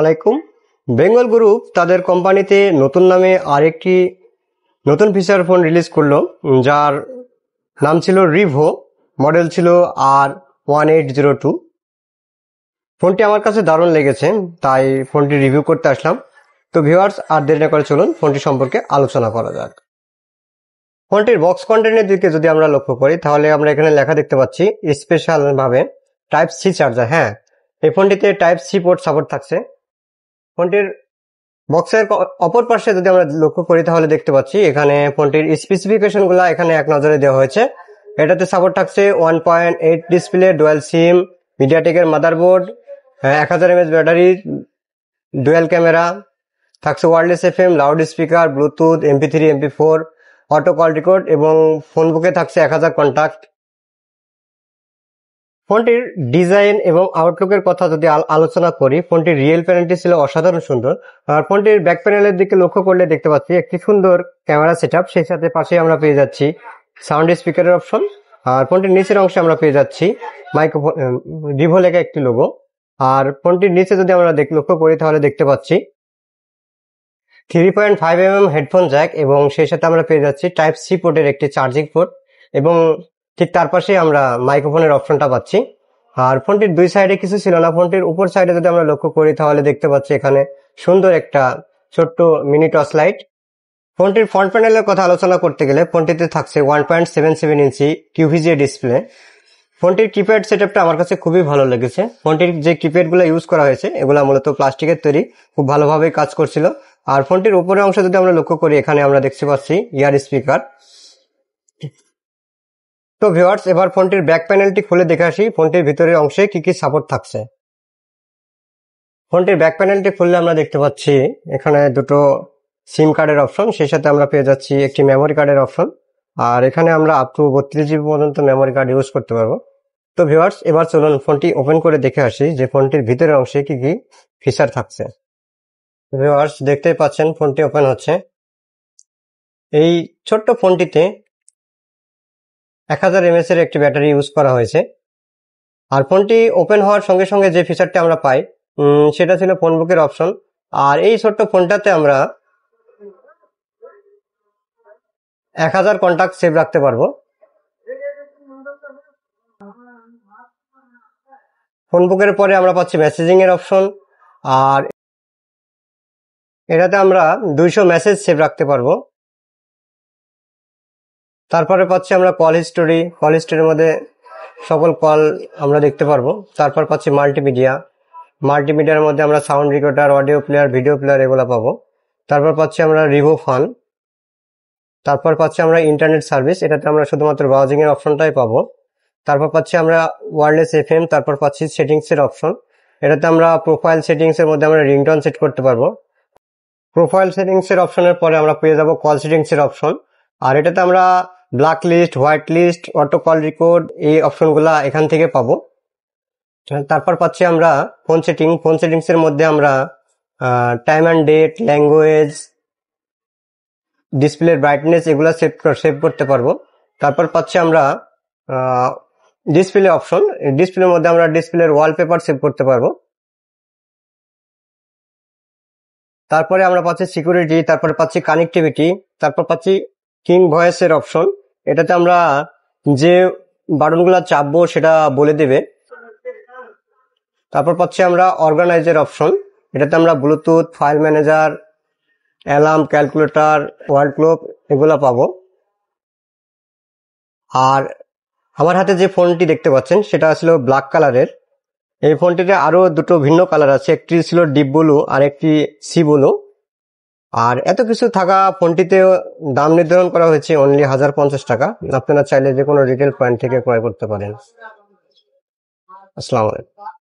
আলাইকুম বেঙ্গল গ্রুপ তাদের কোম্পানিতে নতুন নামে আরেকটি নতুন ফিচার ফোন রিলিজ করলো যার নাম ছিল রিভো মডেল ছিল আর ওয়ান এইট জিরো টু ফোনটি আমার কাছে দারুণ লেগেছে তাই ফোনটি রিভিউ করতে আসলাম তো ভিউয়ার্স আর দেরি না করে চলুন ফোনটি সম্পর্কে আলোচনা করা যাক ফোনটির বক্স কন্টেন্টের দিকে যদি আমরা লক্ষ্য করি তাহলে আমরা এখানে লেখা দেখতে পাচ্ছি স্পেশালভাবে টাইপ সি চার্জার হ্যাঁ এই ফোনটিতে টাইপ সি পোর্ট সাপোর্ট থাকছে ফোনটির বক্সের অপর পাশে যদি আমরা লক্ষ্য করি তাহলে দেখতে পাচ্ছি এখানে ফোনটির স্পেসিফিকেশনগুলো এখানে এক নজরে দেওয়া হয়েছে এটাতে সাপোর্ট থাকছে one point eight display dual SIM মিডিয়াটেকের মাদারবোর্ড এক হাজার এমএস ব্যাটারি ডুয়াল ক্যামেরা থাকছে wireless F M loud speaker Bluetooth MP three MP four auto call record এবং ফোনবুকে থাকছে এক হাজার কন্ট্যাক্ট ফোনটির ডিজাইন এবং আউটলুকের কথা যদি আলোচনা করি ফোনটির রিয়েল প্যানেলটি ছিল অসাধারণ সুন্দর আর ফোনটির ব্যাক প্যানেলের দিকে লক্ষ্য করলে দেখতে পাচ্ছি একটি সুন্দর ক্যামেরা সেট সেই সাথে পাশে আমরা পেয়ে যাচ্ছি সাউন্ড স্পিকারের অপশন আর ফোনটির নিচের অংশে আমরা পেয়ে যাচ্ছি মাইক্রোফোন ভিভো লেখা একটি লোগো আর ফোনটির নিচে যদি আমরা লক্ষ্য করি তাহলে দেখতে পাচ্ছি three point five M M headphone jack এবং সেই সাথে আমরা পেয়ে যাচ্ছি টাইপ সি পোর্টের একটি চার্জিং পোর্ট এবং ঠিক তার পাশে আমরা মাইক্রোফোনের অপশনটা পাচ্ছি আর ফোনটির দুই সাইডে কিছু ছিল না ফোনটির উপর সাইডে যদি আমরা লক্ষ্য করি তাহলে দেখতে পাচ্ছি এখানে সুন্দর একটা ছোট্ট মিনি টস লাইট ফোনটির ফ্রন্ট প্যানেলের কথা আলোচনা করতে গেলে ফোনটিতে থাকছে one point seven seven inch QVGA display ফোনটির কিপ্যাড সেটআপটা আমার কাছে খুবই ভালো লেগেছে ফোনটির যে কিপ্যাডগুলো ইউজ করা হয়েছে এগুলো মূলত প্লাস্টিকের তৈরি খুব ভালোভাবে কাজ করছিল আর ফোনটির উপরের অংশ যদি আমরা লক্ষ্য করি এখানে আমরা দেখতে পাচ্ছি ইয়ার স্পিকার তো ভিওয়ার্স এবার ফোনটির ব্যাক প্যানেলটি খুলে দেখে আসি ফোনটির ভিতরের অংশে কি কি সাপোর্ট থাকছে ফোনটির ব্যাক প্যানেলটি খুললে আমরা দেখতে পাচ্ছি এখানে দুটো সিম কার্ডের অপশন সেই সাথে আমরা পেয়ে যাচ্ছি একটি মেমোরি কার্ডের অপশন আর এখানে আমরা আপ টু বত্রিশ জিবি পর্যন্ত মেমোরি কার্ড ইউজ করতে পারবো তো ভিওয়ার্স এবার চলুন ফোনটি ওপেন করে দেখে আসি যে ফোনটির ভিতরের অংশে কি কি ফিচার থাকছে ভিওয়ার্স দেখতেই পাচ্ছেন ফোনটি ওপেন হচ্ছে এই ছোট্ট ফোনটিতে এক হাজার এমএসের একটি ব্যাটারি ইউজ করা হয়েছে আর ফোনটি ওপেন হওয়ার সঙ্গে সঙ্গে যে ফিচারটি আমরা পাই সেটা ছিল ফোন বুকের অপশন আর এই ছোট্ট ফোনটাতে আমরা এক হাজার কন্ট্যাক্ট সেভ রাখতে পারবো ফোন বুকের পরে আমরা পাচ্ছি মেসেজিংয়ের অপশন আর এটাতে আমরা দুইশো মেসেজ সেভ রাখতে পারবো তারপরে পাচ্ছি আমরা কল হিস্টোরি কল হিস্টোরির মধ্যে সকল কল আমরা দেখতে পারবো তারপর পাচ্ছি মাল্টিমিডিয়া মাল্টিমিডিয়ার মধ্যে আমরা sound recorder audio player video player এগুলো পাবো তারপর পাচ্ছি আমরা রিভো ফান তারপর পাচ্ছি আমরা ইন্টারনেট সার্ভিস এটাতে আমরা শুধুমাত্র ব্রাউজিংয়ের অপশনটাই পাবো তারপর পাচ্ছি আমরা ওয়ারলেস এফ তারপর পাচ্ছি সেটিংসের অপশন এটাতে আমরা প্রোফাইল সেটিংসের মধ্যে আমরা রিংটন সেট করতে পারবো প্রোফাইল সেটিংসের অপশনের পরে আমরা পেয়ে যাবো কল সেটিংসের অপশন আর এটাতে আমরা black list white list auto call record এই অপশনগুলো এখান থেকে পাবো তারপর পাচ্ছি আমরা ফোন সেটিং ফোন সেটিংসের মধ্যে আমরা টাইম অ্যান্ড ডেট ল্যাঙ্গুয়েজ ডিসপ্লের ব্রাইটনেস এগুলো সেভ সেভ করতে পারবো তারপর পাচ্ছি আমরা ডিসপ্লে অপশন ডিসপ্লের মধ্যে আমরা ডিসপ্লের ওয়ালপেপার সেভ করতে পারবো তারপরে আমরা পাচ্ছি সিকিউরিটি তারপরে পাচ্ছি কানেক্টিভিটি তারপর পাচ্ছি কিং ভয়েসের অপশন এটাতে আমরা যে বাটনগুলো চাপবো সেটা বলে দেবে তারপর পাচ্ছি আমরা অর্গানাইজার অপশন এটাতে আমরা Bluetooth file manager alarm calculator world clock এগুলো পাবো আর আমার হাতে যে ফোনটি দেখতে পাচ্ছেন সেটা ছিল ব্ল্যাক কালারের এই ফোনটিতে আরও দুটো ভিন্ন কালার আছে একটি ছিল ডিপ ব্লু আর একটি সি ব্লু আর এত কিছু থাকা ফোনটিতে দাম নির্ধারণ করা হয়েছে অনলি হাজার পঞ্চাশ টাকা আপনারা চাইলে যে কোনো রিটেল পয়েন্ট থেকে ক্রয় করতে পারেন আসসালামাইকুম